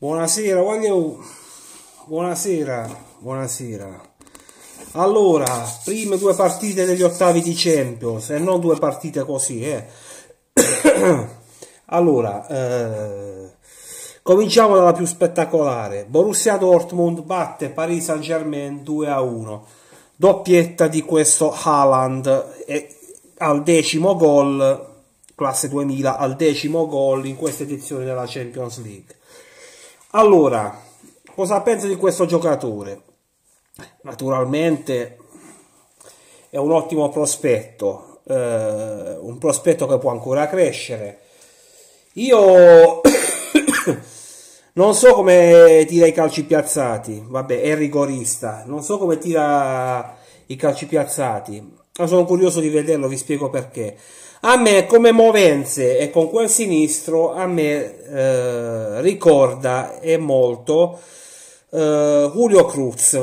Buonasera, voglio... Buonasera, buonasera. Allora, prime due partite degli ottavi di Champions, e non due partite così, eh. allora, eh... cominciamo dalla più spettacolare. Borussia Dortmund batte Paris Saint-Germain 2 a 1. Doppietta di questo Haaland e al decimo gol, classe 2000, al decimo gol in questa edizione della Champions League. Allora, cosa penso di questo giocatore? Naturalmente è un ottimo prospetto, eh, un prospetto che può ancora crescere. Io non so come tira i calci piazzati, vabbè, è rigorista, non so come tira i calci piazzati, ma sono curioso di vederlo, vi spiego perché. A me come movenze e con quel sinistro a me eh, ricorda e molto eh, Julio Cruz,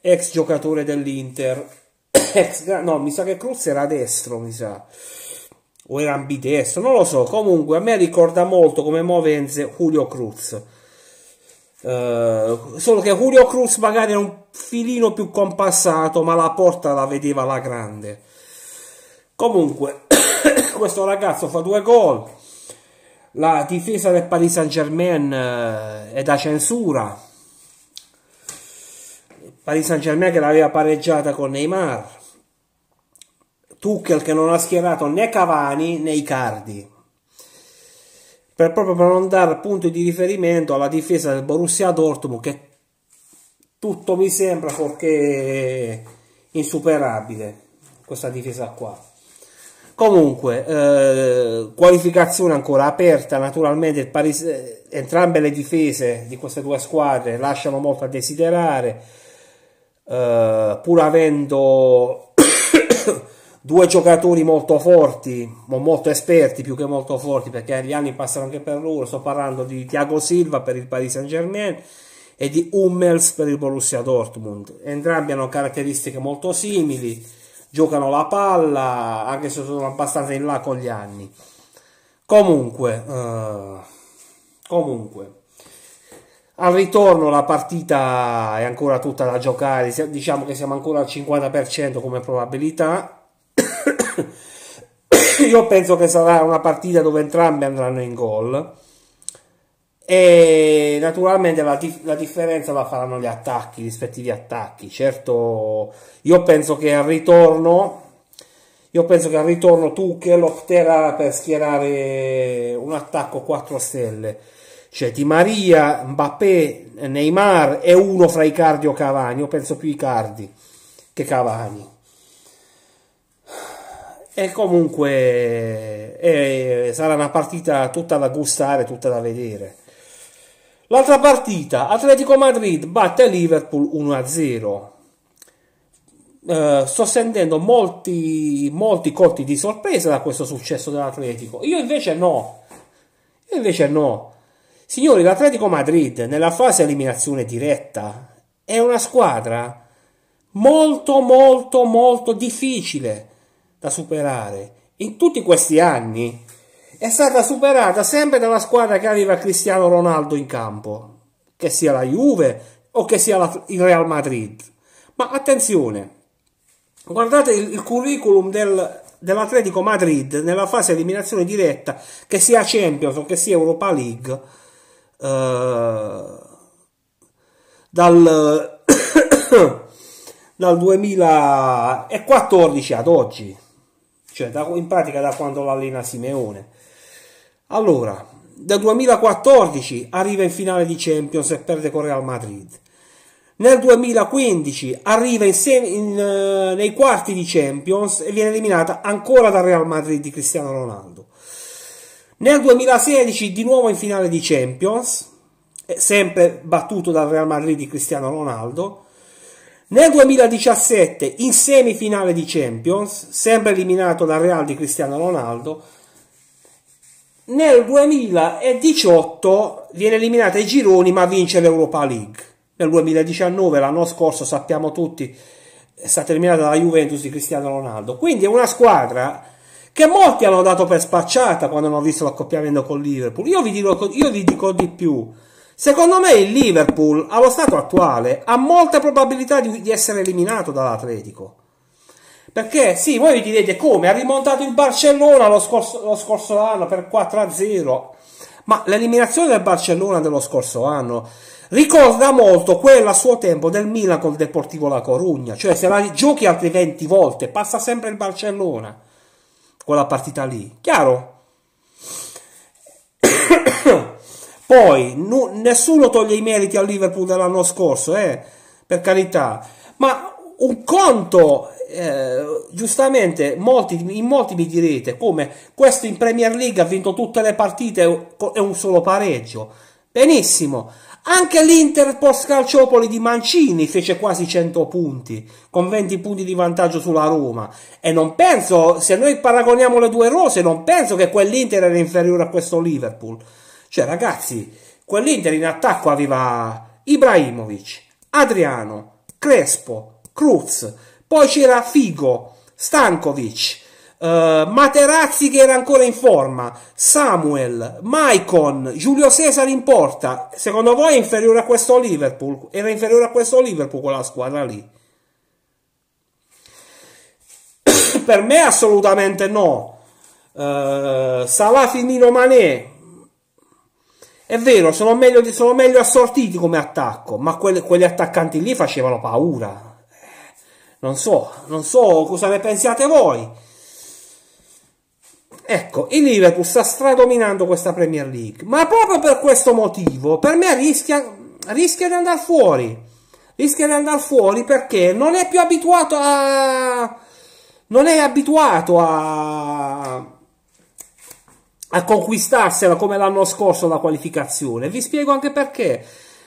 ex giocatore dell'Inter. no, mi sa che Cruz era destro, mi sa. O era ambidestro, non lo so. Comunque a me ricorda molto come movenze Julio Cruz. Uh, solo che Julio Cruz magari era un filino più compassato, ma la porta la vedeva la grande. Comunque, questo ragazzo fa due gol la difesa del Paris Saint Germain eh, è da censura Paris Saint Germain che l'aveva pareggiata con Neymar Tuchel che non ha schierato né Cavani né Icardi per proprio per non dare punto di riferimento alla difesa del Borussia Dortmund che tutto mi sembra fuorché insuperabile questa difesa qua Comunque, eh, qualificazione ancora aperta, naturalmente Paris, eh, entrambe le difese di queste due squadre lasciano molto a desiderare, eh, pur avendo due giocatori molto forti, molto esperti più che molto forti, perché gli anni passano anche per loro, sto parlando di Thiago Silva per il Paris Saint Germain e di Hummels per il Borussia Dortmund, entrambi hanno caratteristiche molto simili giocano la palla, anche se sono abbastanza in là con gli anni. Comunque, eh, comunque, al ritorno la partita è ancora tutta da giocare, diciamo che siamo ancora al 50% come probabilità. Io penso che sarà una partita dove entrambi andranno in gol e naturalmente la, dif- la, differenza la faranno gli attacchi, i rispettivi attacchi. Certo, io penso che al ritorno, io penso che al ritorno tu Tuchel opterà per schierare un attacco 4 stelle, cioè Di Maria, Mbappé, Neymar e uno fra i cardi o Cavani. Io penso più i cardi che Cavani. E comunque eh, sarà una partita tutta da gustare, tutta da vedere. L'altra partita, Atletico Madrid batte Liverpool 1-0. Eh, sto sentendo molti, molti colpi di sorpresa da questo successo dell'Atletico. Io invece no. Io invece no. Signori, l'Atletico Madrid nella fase eliminazione diretta è una squadra molto molto molto difficile da superare. In tutti questi anni è stata superata sempre dalla squadra che arriva Cristiano Ronaldo in campo, che sia la Juve o che sia la, il Real Madrid. Ma attenzione, guardate il, il curriculum del, dell'Atletico Madrid nella fase eliminazione diretta, che sia Champions o che sia Europa League, eh, dal, dal 2014 ad oggi, cioè da, in pratica da quando l'allena Simeone. Allora, nel 2014 arriva in finale di Champions e perde con Real Madrid. Nel 2015 arriva in se- in, eh, nei quarti di Champions e viene eliminata ancora dal Real Madrid di Cristiano Ronaldo. Nel 2016 di nuovo in finale di Champions, eh, sempre battuto dal Real Madrid di Cristiano Ronaldo. Nel 2017 in semifinale di Champions, sempre eliminato dal Real di Cristiano Ronaldo nel 2018 viene eliminata ai gironi ma vince l'Europa League. Nel 2019, l'anno scorso, sappiamo tutti, è stata eliminata la Juventus di Cristiano Ronaldo. Quindi è una squadra che molti hanno dato per spacciata quando hanno visto l'accoppiamento con Liverpool. Io vi, dico, io vi dico di più. Secondo me il Liverpool, allo stato attuale, ha molte probabilità di, di essere eliminato dall'Atletico. Perché sì, voi vi direte come ha rimontato il Barcellona lo scorso, lo scorso anno per 4-0, ma l'eliminazione del Barcellona dello scorso anno ricorda molto quella a suo tempo del Milan col Deportivo La Corugna, cioè se la giochi altre 20 volte passa sempre il Barcellona quella partita lì, chiaro? Poi no, nessuno toglie i meriti al Liverpool dell'anno scorso, eh, per carità, ma un conto, eh, giustamente, molti, in molti mi direte come questo in Premier League ha vinto tutte le partite e un solo pareggio. Benissimo, anche l'Inter post calciopoli di Mancini fece quasi 100 punti, con 20 punti di vantaggio sulla Roma. E non penso, se noi paragoniamo le due rose, non penso che quell'Inter era inferiore a questo Liverpool. Cioè, ragazzi, quell'Inter in attacco aveva Ibrahimovic, Adriano, Crespo, Cruz, poi c'era Figo, Stankovic, eh, Materazzi che era ancora in forma, Samuel, Maicon, Giulio Cesare in porta. Secondo voi è inferiore a questo Liverpool? Era inferiore a questo Liverpool quella squadra lì? per me assolutamente no. Uh, Salah, Firmino, Mané è vero, sono meglio, sono meglio assortiti come attacco, ma quelli, quegli attaccanti lì facevano paura. Non so, non so cosa ne pensiate voi. Ecco, il Liverpool sta stradominando questa Premier League, ma proprio per questo motivo, per me rischia, rischia di andare fuori. Rischia di andare fuori perché non è più abituato a... non è abituato a a conquistarsela come l'anno scorso la qualificazione. Vi spiego anche perché.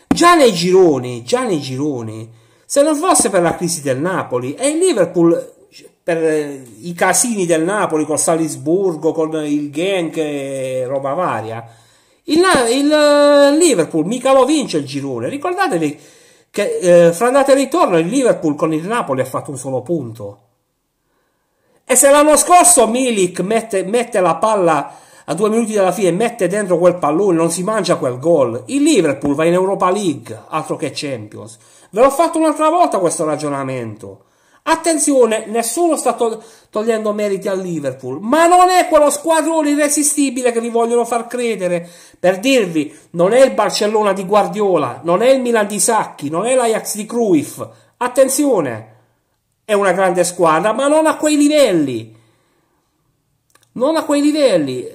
Già nei gironi, già nei gironi, se non fosse per la crisi del Napoli e il Liverpool per eh, i casini del Napoli col Salisburgo, con il Genk e roba varia, il, il eh, Liverpool mica lo vince il girone. Ricordatevi che eh, fra andate e ritorno il Liverpool con il Napoli ha fatto un solo punto. E se l'anno scorso Milik mette, mette la palla a due minuti dalla fine mette dentro quel pallone, non si mangia quel gol. Il Liverpool va in Europa League, altro che Champions. Ve l'ho fatto un'altra volta questo ragionamento. Attenzione, nessuno sta to togliendo meriti al Liverpool, ma non è quello squadrone irresistibile che vi vogliono far credere. Per dirvi, non è il Barcellona di Guardiola, non è il Milan di Sacchi, non è l'Ajax di Cruyff. Attenzione, è una grande squadra, ma non a quei livelli. Non a quei livelli.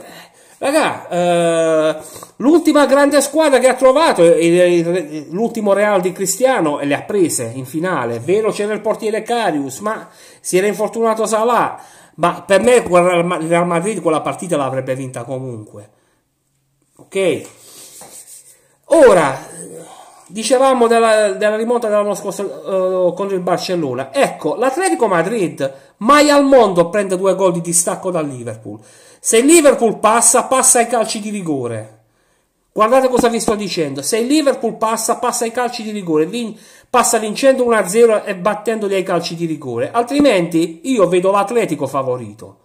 Raga, eh, l'ultima grande squadra che ha trovato, l'ultimo Real di Cristiano, e le ha prese in finale. vero, c'era il portiere Carius, ma si era infortunato Salah. Ma per me il Real Madrid quella partita l'avrebbe vinta comunque. Ok? Ora, dicevamo della, della rimonta dell'anno scorso uh, contro il Barcellona. Ecco, l'Atletico Madrid mai al mondo prende due gol di distacco dal Liverpool. Se il Liverpool passa, passa ai calci di rigore. Guardate cosa vi sto dicendo. Se il Liverpool passa, passa ai calci di rigore, vin- passa vincendo 1-0 e battendoli ai calci di rigore. Altrimenti io vedo l'Atletico favorito.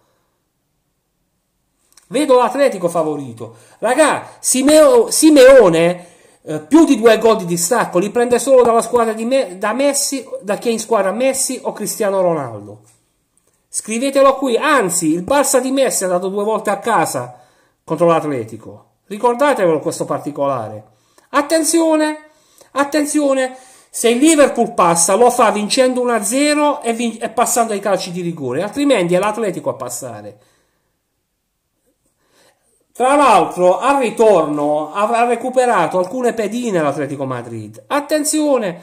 Vedo l'Atletico favorito. Raga, Simeo- Simeone eh, più di due gol di distacco li prende solo dalla squadra di me- da Messi, da chi è in squadra Messi o Cristiano Ronaldo. Scrivetelo qui, anzi, il Barça di Messi è andato due volte a casa contro l'Atletico. Ricordatevelo questo particolare. Attenzione, attenzione, se il Liverpool passa lo fa vincendo 1-0 e, vin- e passando ai calci di rigore, altrimenti è l'Atletico a passare. Tra l'altro, al ritorno avrà recuperato alcune pedine l'Atletico Madrid. Attenzione,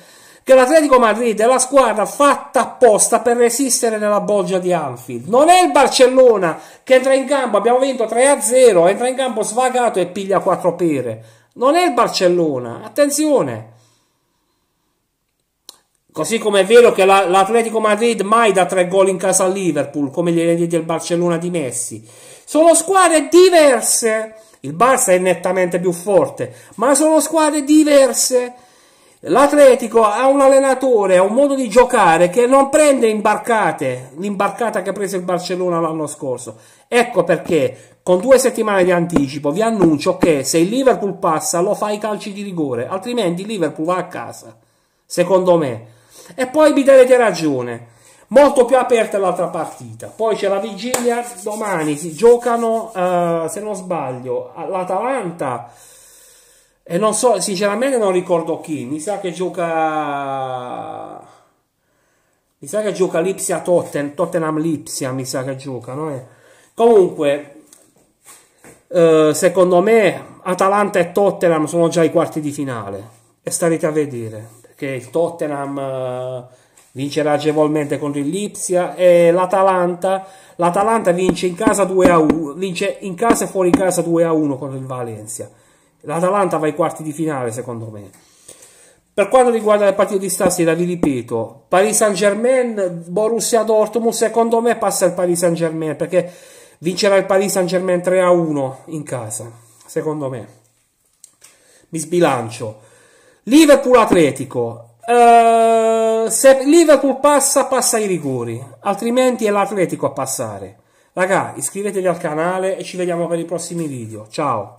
che l'Atletico Madrid è la squadra fatta apposta per resistere nella bolgia di Anfield. Non è il Barcellona che entra in campo, abbiamo vinto 3-0, entra in campo svagato e piglia 4 pere. Non è il Barcellona, attenzione. Così come è vero che l'Atletico Madrid mai dà tre gol in casa al Liverpool, come gli eredi del Barcellona di Messi. Sono squadre diverse. Il Barça è nettamente più forte, ma sono squadre diverse. L'Atletico ha un allenatore, ha un modo di giocare che non prende imbarcate, l'imbarcata che ha preso il Barcellona l'anno scorso. Ecco perché con due settimane di anticipo vi annuncio che se il Liverpool passa lo fa i calci di rigore, altrimenti il Liverpool va a casa, secondo me. E poi vi darete ragione. Molto più aperta l'altra partita. Poi c'è la vigilia, domani si giocano, uh, se non sbaglio, l'Atalanta e non so, sinceramente non ricordo chi, mi sa che gioca... Mi sa che gioca Lipsia Totten, Tottenham Lipsia, mi sa che gioca, no? Comunque, eh, secondo me Atalanta e Tottenham sono già i quarti di finale. E starete a vedere, perché il Tottenham... Eh, vincerà agevolmente contro il Lipsia e l'Atalanta l'Atalanta vince in casa 2 a 1 vince in casa e fuori casa 2 a 1 contro il Valencia l'Atalanta va ai quarti di finale secondo me. Per quanto riguarda il partito di stasera, vi ripeto, Paris Saint-Germain, Borussia Dortmund, secondo me passa il Paris Saint-Germain, perché vincerà il Paris Saint-Germain 3-1 a in casa, secondo me. Mi sbilancio. Liverpool Atletico. Uh, se Liverpool passa, passa ai rigori, altrimenti è l'Atletico a passare. Raga, iscrivetevi al canale e ci vediamo per i prossimi video. Ciao!